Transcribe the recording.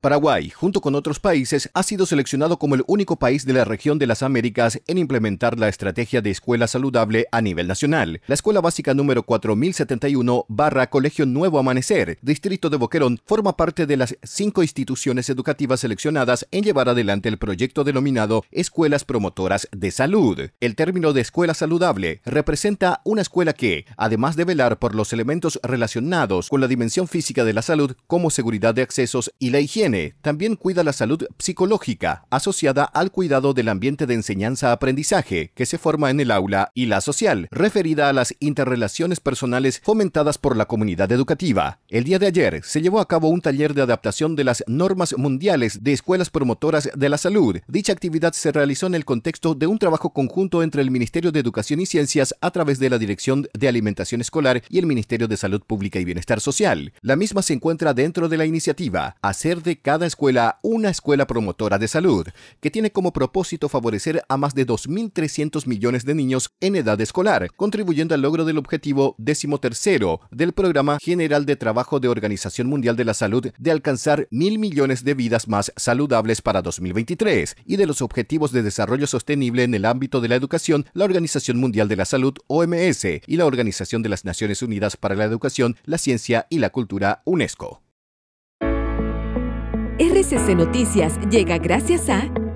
Paraguay, junto con otros países, ha sido seleccionado como el único país de la región de las Américas en implementar la estrategia de escuela saludable a nivel nacional. La escuela básica número 4071 barra Colegio Nuevo Amanecer, distrito de Boquerón, forma parte de las cinco instituciones educativas seleccionadas en llevar adelante el proyecto denominado Escuelas Promotoras de Salud. El término de escuela saludable representa una escuela que, además de velar por los elementos relacionados con la dimensión física de la salud como seguridad de accesos y la higiene, también cuida la salud psicológica asociada al cuidado del ambiente de enseñanza-aprendizaje que se forma en el aula y la social, referida a las interrelaciones personales fomentadas por la comunidad educativa. El día de ayer se llevó a cabo un taller de adaptación de las normas mundiales de escuelas promotoras de la salud. Dicha actividad se realizó en el contexto de un trabajo conjunto entre el Ministerio de Educación y Ciencias a través de la Dirección de Alimentación Escolar y el Ministerio de Salud Pública y Bienestar Social. La misma se encuentra dentro de la iniciativa Hacer de cada escuela una escuela promotora de salud, que tiene como propósito favorecer a más de 2.300 millones de niños en edad escolar, contribuyendo al logro del objetivo tercero del Programa General de Trabajo de Organización Mundial de la Salud de alcanzar mil millones de vidas más saludables para 2023 y de los objetivos de desarrollo sostenible en el ámbito de la educación, la Organización Mundial de la Salud, OMS, y la Organización de las Naciones Unidas para la Educación, la Ciencia y la Cultura, UNESCO. RCC Noticias llega gracias a...